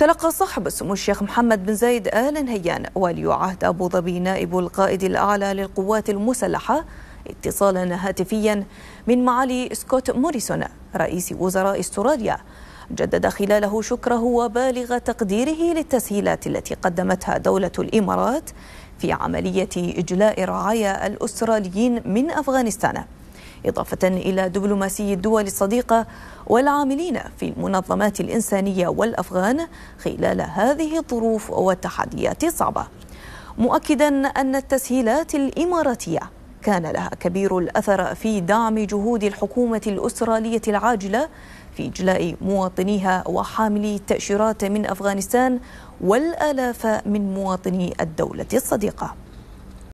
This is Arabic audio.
تلقى صاحب السمو الشيخ محمد بن زايد آل نهيان ولي عهد أبو ظبي نائب القائد الأعلى للقوات المسلحة اتصالا هاتفيا من معالي سكوت موريسون رئيس وزراء استراليا جدد خلاله شكره وبالغ تقديره للتسهيلات التي قدمتها دولة الإمارات في عملية إجلاء الرعايا الأستراليين من أفغانستان إضافة إلى دبلوماسي الدول الصديقة والعاملين في المنظمات الإنسانية والأفغان خلال هذه الظروف والتحديات الصعبة مؤكدا أن التسهيلات الإماراتية كان لها كبير الأثر في دعم جهود الحكومة الأسترالية العاجلة في إجلاء مواطنيها وحاملي التأشيرات من أفغانستان والآلاف من مواطني الدولة الصديقة